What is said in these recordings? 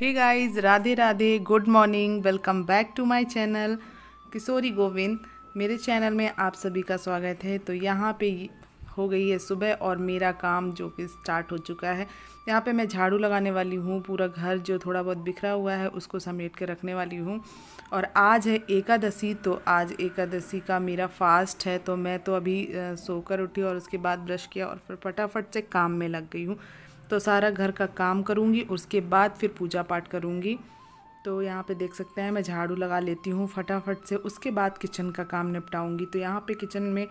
hey guys Radhe Radhe good morning welcome back to my channel Kishori Govind मेरे channel में आप सभी का स्वागत है तो यहाँ पे हो गई है सुबह और मेरा काम जो कि स्टार्ट हो चुका है यहाँ पे मैं झाड़ू लगाने वाली हूँ पूरा घर जो थोड़ा बहुत बिखरा हुआ है उसको समेट के रखने वाली हूँ और आज है एकादशी तो आज एकादशी का मेरा फास्ट है तो मैं तो अभी सोकर उठी और उसके बाद ब्रश किया और फिर फटाफट से काम में लग गई हूँ तो सारा घर का काम करूँगी उसके बाद फिर पूजा पाठ करूँगी तो यहाँ पे देख सकते हैं मैं झाड़ू लगा लेती हूँ फटाफट से उसके बाद किचन का काम निपटाऊँगी तो यहाँ पे किचन में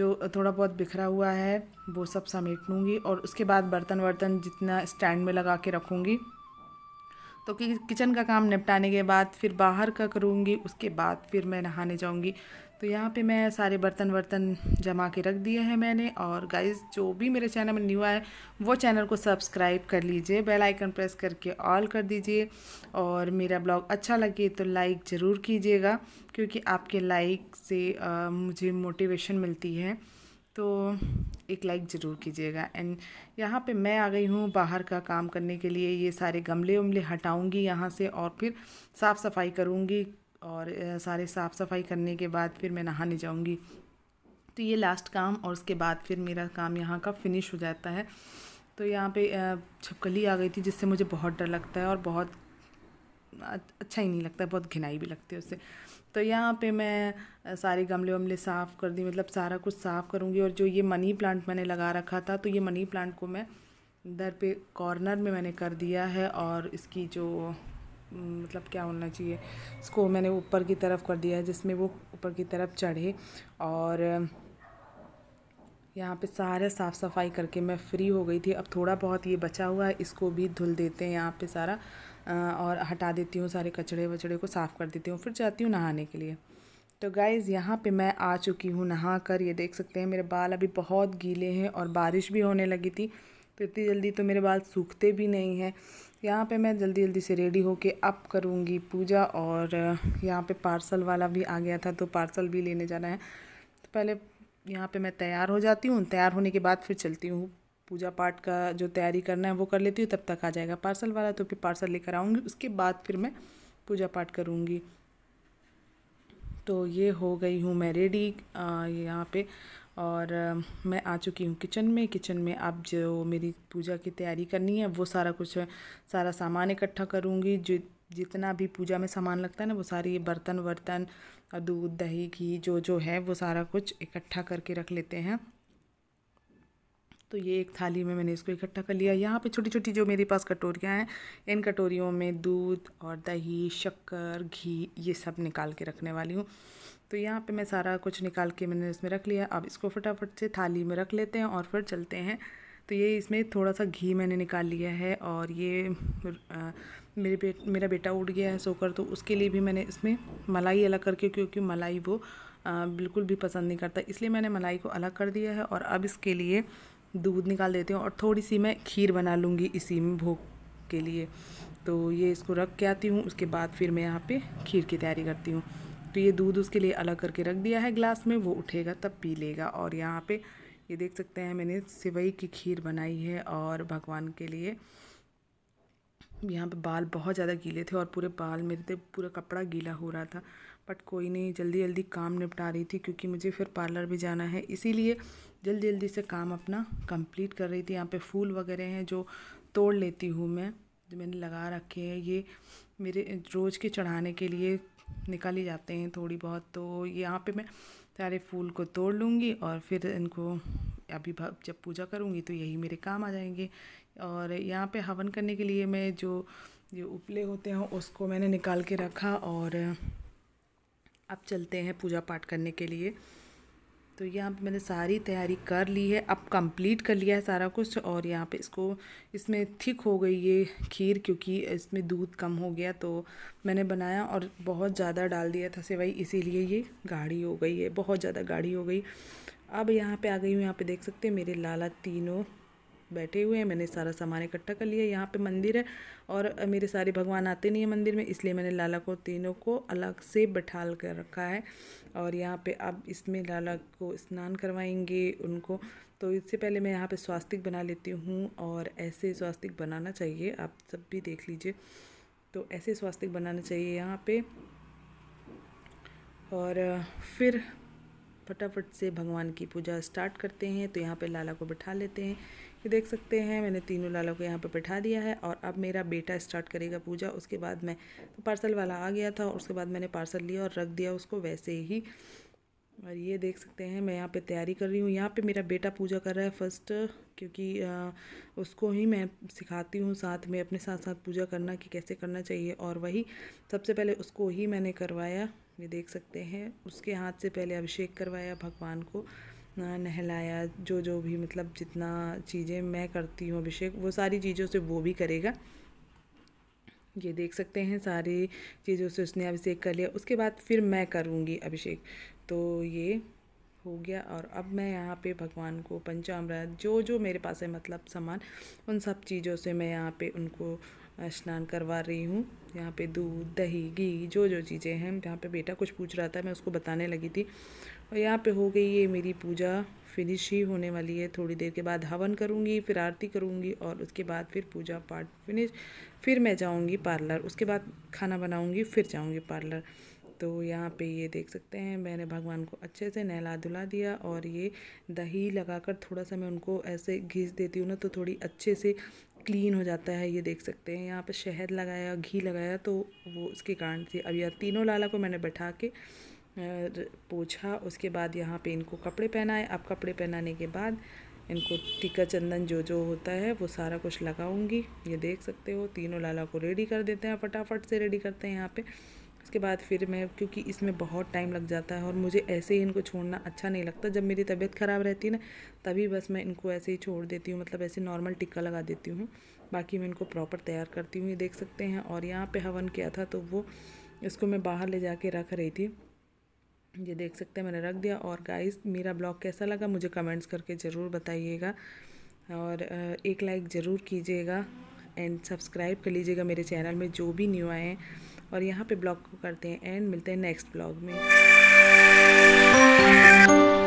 जो थोड़ा बहुत बिखरा हुआ है वो सब समेट लूँगी और उसके बाद बर्तन वर्तन जितना स्टैंड में लगा के रखूँगी तो कि किचन का काम निपटाने के बाद फिर बाहर का करूँगी उसके बाद फिर मैं नहाने जाऊँगी तो यहाँ पे मैं सारे बर्तन वर्तन जमा के रख दिए हैं मैंने और गाइस जो भी मेरे चैनल में न्यू आए वो चैनल को सब्सक्राइब कर लीजिए बेल आइकन प्रेस करके ऑल कर दीजिए और मेरा ब्लॉग अच्छा लगे तो लाइक ज़रूर कीजिएगा क्योंकि आपके लाइक से आ, मुझे मोटिवेशन मिलती है तो एक लाइक ज़रूर कीजिएगा एंड यहाँ पे मैं आ गई हूँ बाहर का काम करने के लिए ये सारे गमले उमले हटाऊँगी यहाँ से और फिर साफ़ सफाई करूँगी और सारे साफ़ सफाई करने के बाद फिर मैं नहाने जाऊँगी तो ये लास्ट काम और उसके बाद फिर मेरा काम यहाँ का फिनिश हो जाता है तो यहाँ पे छपकली आ गई थी जिससे मुझे बहुत डर लगता है और बहुत अच्छा ही नहीं लगता है बहुत घिनाई भी लगती है उससे तो यहाँ पे मैं सारे गमले वमले साफ़ कर दी मतलब सारा कुछ साफ़ करूँगी और जो ये मनी प्लांट मैंने लगा रखा था तो ये मनी प्लांट को मैं दर पे कॉर्नर में मैंने कर दिया है और इसकी जो मतलब क्या होना चाहिए इसको मैंने ऊपर की तरफ कर दिया है जिसमें वो ऊपर की तरफ चढ़े और यहाँ पे सारे साफ़ सफाई करके मैं फ्री हो गई थी अब थोड़ा बहुत ये बचा हुआ है इसको भी धुल देते हैं यहाँ पे सारा और हटा देती हूँ सारे कचड़े वचड़े को साफ़ कर देती हूँ फिर जाती हूँ नहाने के लिए तो गाइज़ यहाँ पे मैं आ चुकी हूँ नहा कर ये देख सकते हैं मेरे बाल अभी बहुत गीले हैं और बारिश भी होने लगी थी तो इतनी जल्दी तो मेरे बाल सूखते भी नहीं हैं यहाँ पे मैं जल्दी जल्दी से रेडी होके अप करूँगी पूजा और यहाँ पे पार्सल वाला भी आ गया था तो पार्सल भी लेने जाना है तो पहले यहाँ पे मैं तैयार हो जाती हूँ तैयार होने के बाद फिर चलती हूँ पूजा पाठ का जो तैयारी करना है वो कर लेती हूँ तब तक आ जाएगा पार्सल वाला तो फिर पार्सल लेकर आऊँगी उसके बाद फिर मैं पूजा पाठ करूँगी तो ये हो गई हूँ मैं रेडी यहाँ पे और मैं आ चुकी हूँ किचन में किचन में अब जो मेरी पूजा की तैयारी करनी है वो सारा कुछ सारा सामान इकट्ठा करूँगी जो जितना भी पूजा में सामान लगता है ना वो सारी बर्तन वर्तन और दूध दही घी जो जो है वो सारा कुछ इकट्ठा करके रख लेते हैं तो ये एक थाली में मैंने इसको इकट्ठा कर लिया यहाँ पे छोटी छोटी जो मेरे पास कटोरियाँ हैं इन कटोरियों में दूध और दही शक्कर घी ये सब निकाल के रखने वाली हूँ तो यहाँ पे मैं सारा कुछ निकाल के मैंने इसमें रख लिया अब इसको फटाफट से थाली में रख लेते हैं और फिर चलते हैं तो ये इसमें थोड़ा सा घी मैंने निकाल लिया है और ये आ, मेरे बेट मेरा बेटा उठ गया है सोकर तो उसके लिए भी मैंने इसमें मलाई अलग करके क्योंकि मलाई वो आ, बिल्कुल भी पसंद नहीं करता इसलिए मैंने मलाई को अलग कर दिया है और अब इसके लिए दूध निकाल देती हूँ और थोड़ी सी मैं खीर बना लूँगी इसी में भोग के लिए तो ये इसको रख के आती हूँ उसके बाद फिर मैं यहाँ पे खीर की तैयारी करती हूँ तो ये दूध उसके लिए अलग करके रख दिया है ग्लास में वो उठेगा तब पी लेगा और यहाँ पे ये देख सकते हैं मैंने सिवई की खीर बनाई है और भगवान के लिए यहाँ पे बाल बहुत ज़्यादा गीले थे और पूरे बाल मेरे थे तो पूरा कपड़ा गीला हो रहा था बट कोई नहीं जल्दी जल्दी काम निपटा रही थी क्योंकि मुझे फिर पार्लर भी जाना है इसीलिए जल्दी जल्दी से काम अपना कंप्लीट कर रही थी यहाँ पे फूल वगैरह हैं जो तोड़ लेती हूँ मैं जो मैंने लगा रखे हैं ये मेरे रोज़ के चढ़ाने के लिए निकल ही जाते हैं थोड़ी बहुत तो यहाँ पे मैं सारे फूल को तोड़ लूँगी और फिर इनको अभी जब पूजा करूँगी तो यही मेरे काम आ जाएंगे और यहाँ पे हवन करने के लिए मैं जो ये उपले होते हैं उसको मैंने निकाल के रखा और अब चलते हैं पूजा पाठ करने के लिए तो यहाँ पे मैंने सारी तैयारी कर ली है अब कंप्लीट कर लिया है सारा कुछ और यहाँ पे इसको इसमें थिक हो गई ये खीर क्योंकि इसमें दूध कम हो गया तो मैंने बनाया और बहुत ज़्यादा डाल दिया था सिवाई इसीलिए ये गाढ़ी हो गई है बहुत ज़्यादा गाढ़ी हो गई अब यहाँ पे आ गई हूँ यहाँ पे देख सकते हैं मेरे लाला तीनों बैठे हुए हैं मैंने सारा सामान इकट्ठा कर लिया यहाँ पे मंदिर है और मेरे सारे भगवान आते नहीं हैं मंदिर में इसलिए मैंने लाला को तीनों को अलग से बैठाल कर रखा है और यहाँ पे अब इसमें लाला को स्नान करवाएंगे उनको तो इससे पहले मैं यहाँ पे स्वास्तिक बना लेती हूँ और ऐसे स्वास्तिक बनाना चाहिए आप सब भी देख लीजिए तो ऐसे स्वास्तिक बनाना चाहिए यहाँ पर और फिर फटाफट से भगवान की पूजा स्टार्ट करते हैं तो यहाँ पे लाला को बैठा लेते हैं ये देख सकते हैं मैंने तीनों लालों को यहाँ पे बैठा दिया है और अब मेरा बेटा स्टार्ट करेगा पूजा उसके बाद मैं तो पार्सल वाला आ गया था उसके बाद मैंने पार्सल लिया और रख दिया उसको वैसे ही और ये देख सकते हैं मैं यहाँ पे तैयारी कर रही हूँ यहाँ पे मेरा बेटा पूजा कर रहा है फर्स्ट क्योंकि उसको ही मैं सिखाती हूँ साथ में अपने साथ साथ पूजा करना कि कैसे करना चाहिए और वही सबसे पहले उसको ही मैंने करवाया ये देख सकते हैं उसके हाथ से पहले अभिषेक करवाया भगवान को उतना नहलाया जो जो भी मतलब जितना चीज़ें मैं करती हूँ अभिषेक वो सारी चीज़ों से वो भी करेगा ये देख सकते हैं सारी चीज़ों से उसने अभिषेक कर लिया उसके बाद फिर मैं करूँगी अभिषेक तो ये हो गया और अब मैं यहाँ पे भगवान को पंचामृत जो जो मेरे पास है मतलब सामान उन सब चीज़ों से मैं यहाँ पे उनको स्नान करवा रही हूँ यहाँ पे दूध दही घी जो जो चीज़ें हैं यहाँ पे बेटा कुछ पूछ रहा था मैं उसको बताने लगी थी और यहाँ पे हो गई ये मेरी पूजा फिनिश ही होने वाली है थोड़ी देर के बाद हवन करूँगी फिर आरती करूँगी और उसके बाद फिर पूजा पाठ फिनिश फिर मैं जाऊँगी पार्लर उसके बाद खाना बनाऊँगी फिर जाऊँगी पार्लर तो यहाँ पे ये देख सकते हैं मैंने भगवान को अच्छे से नहला धुला दिया और ये दही लगाकर थोड़ा सा मैं उनको ऐसे घीस देती हूँ ना तो थोड़ी अच्छे से क्लीन हो जाता है ये देख सकते हैं यहाँ पे शहद लगाया घी लगाया तो वो उसके कारण से अब यह तीनों लाला को मैंने बैठा के पूछा उसके बाद यहाँ पर इनको कपड़े पहनाए अब कपड़े पहनाने के बाद इनको टीका चंदन जो जो होता है वो सारा कुछ लगाऊंगी ये देख सकते हो तीनों लाला को रेडी कर देते हैं फटाफट से रेडी करते हैं यहाँ पे उसके बाद फिर मैं क्योंकि इसमें बहुत टाइम लग जाता है और मुझे ऐसे ही इनको छोड़ना अच्छा नहीं लगता जब मेरी तबीयत ख़राब रहती है ना तभी बस मैं इनको ऐसे ही छोड़ देती हूँ मतलब ऐसे नॉर्मल टिक्का लगा देती हूँ बाकी मैं इनको प्रॉपर तैयार करती हूँ ये देख सकते हैं और यहाँ पर हवन किया था तो वो इसको मैं बाहर ले जा रख रही थी ये देख सकते हैं मैंने रख दिया और गाइस मेरा ब्लॉग कैसा लगा मुझे कमेंट्स करके ज़रूर बताइएगा और एक लाइक ज़रूर कीजिएगा एंड सब्सक्राइब कर लीजिएगा मेरे चैनल में जो भी न्यू आए हैं और यहाँ पे ब्लॉग को करते हैं एंड मिलते हैं नेक्स्ट ब्लॉग में